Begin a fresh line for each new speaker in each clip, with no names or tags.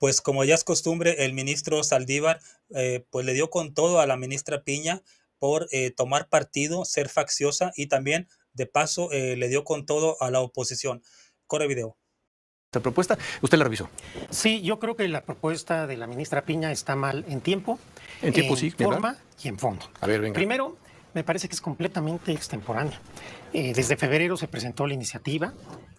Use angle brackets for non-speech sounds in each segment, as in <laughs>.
pues como ya es costumbre, el ministro Saldívar eh, pues le dio con todo a la ministra Piña por eh, tomar partido, ser facciosa y también de paso eh, le dio con todo a la oposición. Corre video.
Esta propuesta, usted la revisó. Sí, yo creo que la propuesta de la ministra Piña está mal en tiempo,
en tiempo forma y en fondo. A ver, venga.
Primero, me parece que es completamente extemporánea. desde febrero se presentó la iniciativa.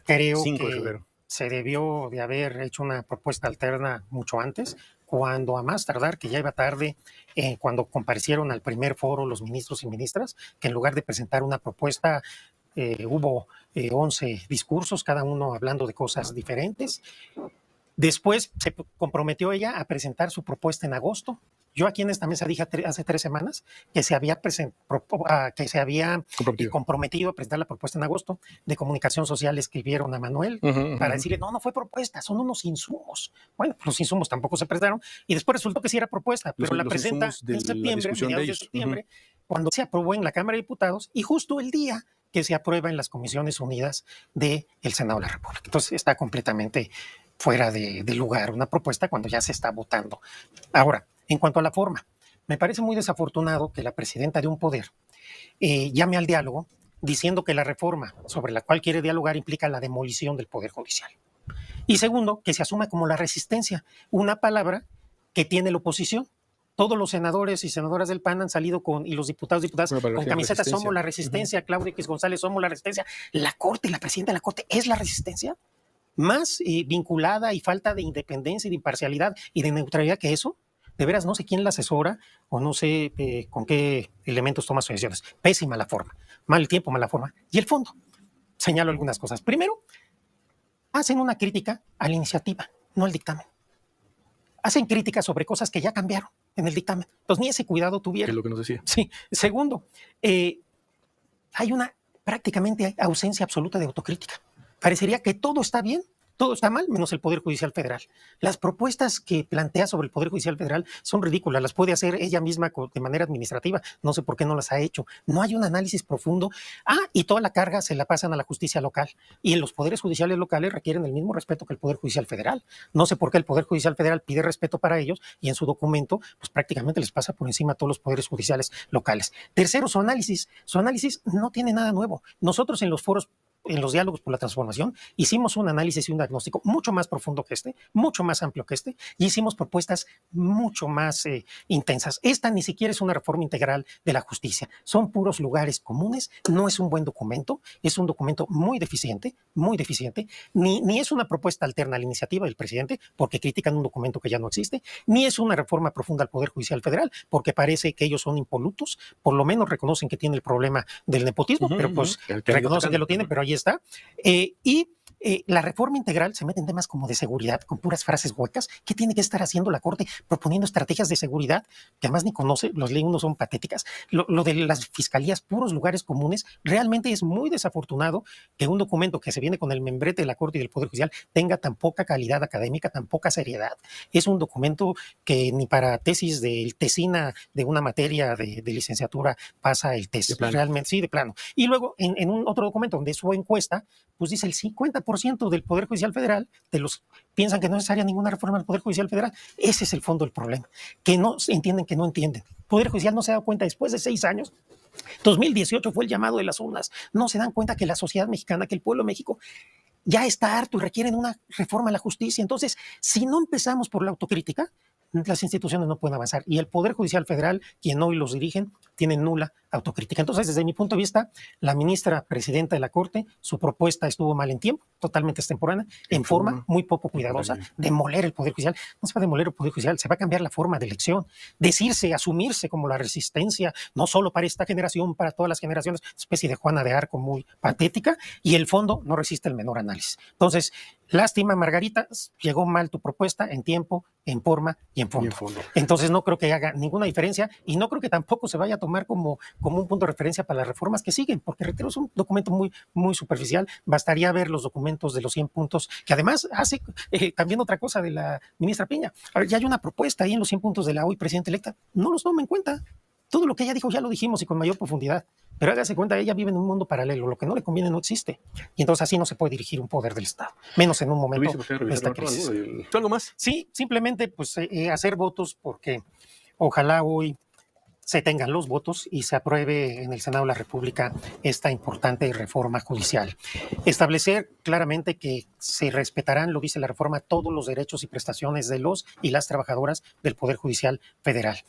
Creo de febrero se debió de haber hecho una propuesta alterna mucho antes, cuando a más tardar, que ya iba tarde, eh, cuando comparecieron al primer foro los ministros y ministras, que en lugar de presentar una propuesta eh, hubo 11 eh, discursos, cada uno hablando de cosas diferentes. Después se comprometió ella a presentar su propuesta en agosto yo aquí en esta mesa dije hace tres semanas que se había, ah, que se había comprometido. a presentar la propuesta en agosto. De comunicación social escribieron a Manuel para decirle, no, no fue propuesta, son unos insumos. Bueno, los insumos tampoco se presentaron y después resultó que sí era propuesta, pero la presenta en septiembre, mediados de, septiembre, cuando se aprobó en la Cámara de Diputados y justo el día que se aprueba en las comisiones unidas del el Senado de la República. Entonces está completamente fuera de, lugar una propuesta cuando ya se está votando. Ahora, en cuanto a la forma, me parece muy desafortunado que la presidenta de un poder eh, llame al diálogo diciendo que la reforma sobre la cual quiere dialogar implica la demolición del Poder Judicial. Y segundo, que se asuma como la resistencia, una palabra que tiene la oposición. Todos los senadores y senadoras del PAN han salido con, y los diputados y diputadas con camisetas somos la resistencia, Claudia X González somos la resistencia. La Corte, la presidenta de la Corte, es la resistencia más eh, vinculada y falta de independencia y de imparcialidad y de neutralidad que eso de veras no sé quién la asesora o no sé eh, con qué elementos toma sus decisiones. Pésima la forma, mal tiempo, mala forma. Y el fondo, señalo algunas cosas. Primero, hacen una crítica a la iniciativa, no al dictamen. Hacen críticas sobre cosas que ya cambiaron en el dictamen. Entonces, pues ni ese cuidado tuvieron. Que es lo que nos decía. Sí. Segundo, eh, hay una prácticamente ausencia absoluta de autocrítica. Parecería que todo está bien todo está mal menos el Poder Judicial Federal. Las propuestas que plantea sobre el Poder Judicial Federal son ridículas, las puede hacer ella misma de manera administrativa, no sé por qué no las ha hecho. No hay un análisis profundo. Ah, y toda la carga se la pasan a la justicia local. Y en los poderes judiciales locales requieren el mismo respeto que el Poder Judicial Federal. No sé por qué el Poder Judicial Federal pide respeto para ellos y en su documento, pues prácticamente les pasa por encima a todos los poderes judiciales locales. Tercero, su análisis. Su análisis no tiene nada nuevo. Nosotros en los foros en los diálogos por la transformación, hicimos un análisis y un diagnóstico mucho más profundo que este, mucho más amplio que este, y hicimos propuestas mucho más eh, intensas. Esta ni siquiera es una reforma integral de la justicia, son puros lugares comunes, no es un buen documento, es un documento muy deficiente, muy deficiente, ni, ni es una propuesta alterna a la iniciativa del presidente, porque critican un documento que ya no existe, ni es una reforma profunda al Poder Judicial Federal, porque parece que ellos son impolutos, por lo menos reconocen que tiene el problema del nepotismo, pero pues reconocen que lo tienen, pero ahí ahí está. Eh, eh, la reforma integral se mete en temas como de seguridad, con puras frases huecas. ¿Qué tiene que estar haciendo la Corte proponiendo estrategias de seguridad que además ni conoce? Los unos son patéticas. Lo, de las fiscalías, puros lugares comunes, realmente es muy desafortunado que un documento que se viene con el membrete de la Corte y del Poder Judicial tenga tan poca calidad académica, tan poca seriedad. Es un documento que ni para tesis de tesina de una materia de, licenciatura pasa el test. Realmente, sí, de plano. Y luego, en, un otro documento donde su encuesta, pues dice el 50% del Poder Judicial Federal, de los piensan que no es necesaria ninguna reforma del Poder Judicial Federal, ese es el fondo del problema, que no entienden que no entienden. El Poder Judicial no se da cuenta después de seis años 2018 fue el llamado de las urnas. No se dan cuenta que la sociedad mexicana, que el pueblo de México ya está harto y requieren una reforma a la justicia. Entonces, si no empezamos por la autocrítica, las instituciones no pueden avanzar. Y el Poder Judicial Federal, quien hoy los dirigen, tiene nula autocrítica. Entonces, desde mi punto de vista, la ministra presidenta de la Corte, su propuesta estuvo mal en tiempo, totalmente extemporánea, en forma, forma muy poco cuidadosa, demoler el Poder Judicial. No se va a demoler el Poder Judicial, se va a cambiar la forma de elección. Decirse, asumirse como la resistencia, no solo para esta generación, para todas las generaciones, especie de Juana de Arco muy patética, y el fondo no resiste el menor análisis. Entonces, Lástima, Margarita, llegó mal tu propuesta en tiempo, en forma y en fondo. Entonces no creo que haga ninguna diferencia y no creo que tampoco se vaya a tomar como, como un punto de referencia para las reformas que siguen, porque reitero, es un documento muy, muy superficial. Bastaría ver los documentos de los 100 puntos, que además hace también eh, otra cosa de la ministra Piña. ahora ya hay una propuesta ahí en los 100 puntos de la hoy presidente electa. No los tomen en cuenta. Todo lo que ella dijo ya lo dijimos y con mayor profundidad. Pero hágase cuenta, ella vive en un mundo paralelo, lo que no le conviene no existe. Y entonces así no se puede dirigir un poder del Estado, menos en un momento de esta crisis. ¿Algo más? Sí, simplemente pues eh, eh, hacer votos porque ojalá hoy se tengan los votos y se apruebe en el Senado de la República esta importante reforma judicial. Establecer claramente que se respetarán, lo dice la reforma, todos los derechos y prestaciones de los y las trabajadoras del Poder Judicial Federal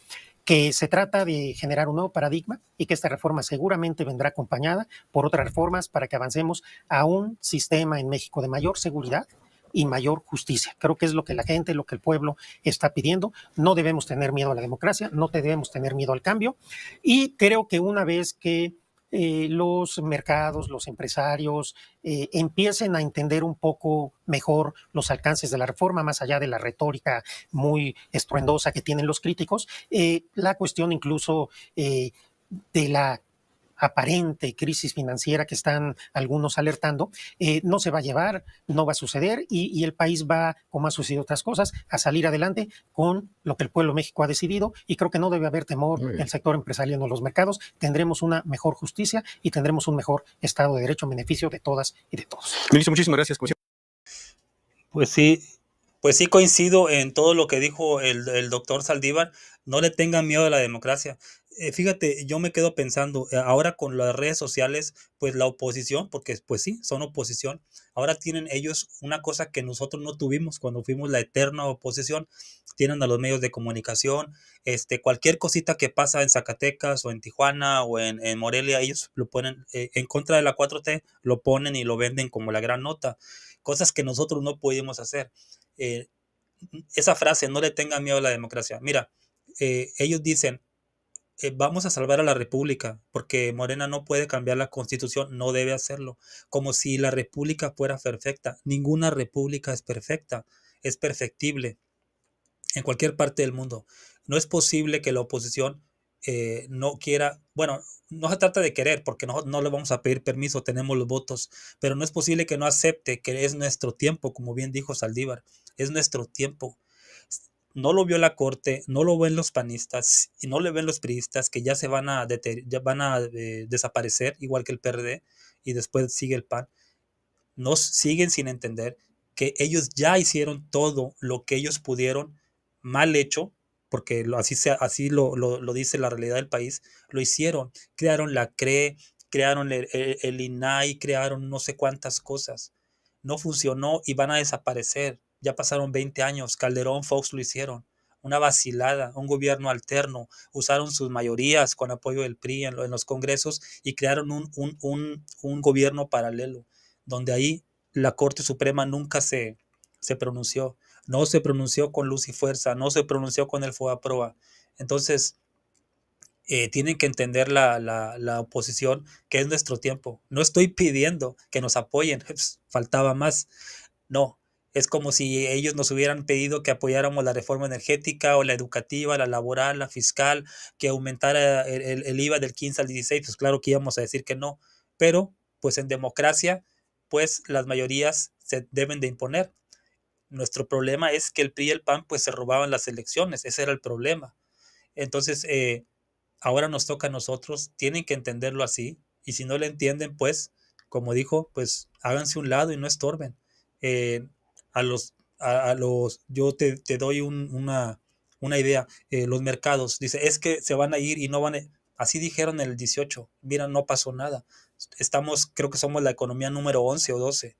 que se trata de generar un nuevo paradigma y que esta reforma seguramente vendrá acompañada por otras reformas para que avancemos a un sistema en México de mayor seguridad y mayor justicia. Creo que es lo que la gente, lo que el pueblo está pidiendo. No debemos tener miedo a la democracia, no debemos tener miedo al cambio y creo que una vez que eh, los mercados, los empresarios eh, empiecen a entender un poco mejor los alcances de la reforma, más allá de la retórica muy estruendosa que tienen los críticos, eh, la cuestión incluso de la aparente crisis financiera que están algunos alertando, eh, no se va a llevar, no va a suceder y, el país va, como ha sucedido otras cosas, a salir adelante con lo que el pueblo de México ha decidido y creo que no debe haber temor el sector empresarial en los mercados. Tendremos una mejor justicia y tendremos un mejor Estado de Derecho en beneficio de todas y de
todos. Ministro, muchísimas gracias. Pues sí, pues sí coincido en todo lo que dijo el, el, doctor Saldívar. No le tengan miedo a la democracia. Eh, fíjate, yo me quedo pensando, eh, ahora con las redes sociales, pues la oposición, porque pues sí, son oposición, ahora tienen ellos una cosa que nosotros no tuvimos cuando fuimos la eterna oposición, tienen a los medios de comunicación, este, cualquier cosita que pasa en Zacatecas o en Tijuana o en, Morelia, ellos lo ponen eh, en contra de la 4T, lo ponen y lo venden como la gran nota, cosas que nosotros no pudimos hacer. esa frase, no le tengan miedo a la democracia. Mira, ellos dicen, eh, vamos a salvar a la República, porque Morena no puede cambiar la constitución, no debe hacerlo, como si la República fuera perfecta. Ninguna República es perfecta, es perfectible en cualquier parte del mundo. No es posible que la oposición eh, no quiera, bueno, no se trata de querer, porque no, no le vamos a pedir permiso, tenemos los votos, pero no es posible que no acepte que es nuestro tiempo, como bien dijo Saldívar, es nuestro tiempo no lo vio la corte, no lo ven los panistas y no le ven los priistas que ya se van a, van a eh, desaparecer, igual que el PRD, y después sigue el PAN. No siguen sin entender que ellos ya hicieron todo lo que ellos pudieron mal hecho, porque así, así lo, dice la realidad del país, lo hicieron, crearon la CRE, crearon el, el INAI, crearon no sé cuántas cosas. No funcionó y van a desaparecer ya pasaron 20 años, Calderón, Fox lo hicieron. Una vacilada, un gobierno alterno. Usaron sus mayorías con apoyo del PRI en, los congresos y crearon un, gobierno paralelo, donde ahí la Corte Suprema nunca se, se pronunció. No se pronunció con luz y fuerza, no se pronunció con el FOA Entonces, eh, tienen que entender la, la, oposición que es nuestro tiempo. No estoy pidiendo que nos apoyen, <laughs> faltaba más. No, es como si ellos nos hubieran pedido que apoyáramos la reforma energética o la educativa, la laboral, la fiscal, que aumentara el, IVA del 15 al 16, pues claro que íbamos a decir que no, pero pues en democracia, pues las mayorías se deben de imponer. Nuestro problema es que el PRI y el PAN pues se robaban las elecciones, ese era el problema. Entonces, eh, ahora nos toca a nosotros, tienen que entenderlo así, y si no lo entienden, pues, como dijo, pues háganse un lado y no estorben. Eh, a los, a, los yo te, doy un, una, una, idea, eh, los mercados, dice, es que se van a ir y no van a... Así dijeron en el 18, mira, no pasó nada. Estamos, creo que somos la economía número 11 o 12.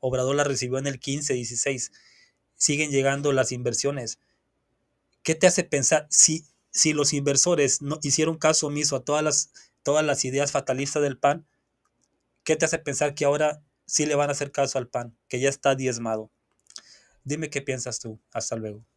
Obrador la recibió en el 15, 16. Siguen llegando las inversiones. ¿Qué te hace pensar si, si los inversores no hicieron caso omiso a todas las, todas las ideas fatalistas del PAN? ¿Qué te hace pensar que ahora sí le van a hacer caso al PAN, que ya está diezmado? Dime qué piensas tú. Hasta luego.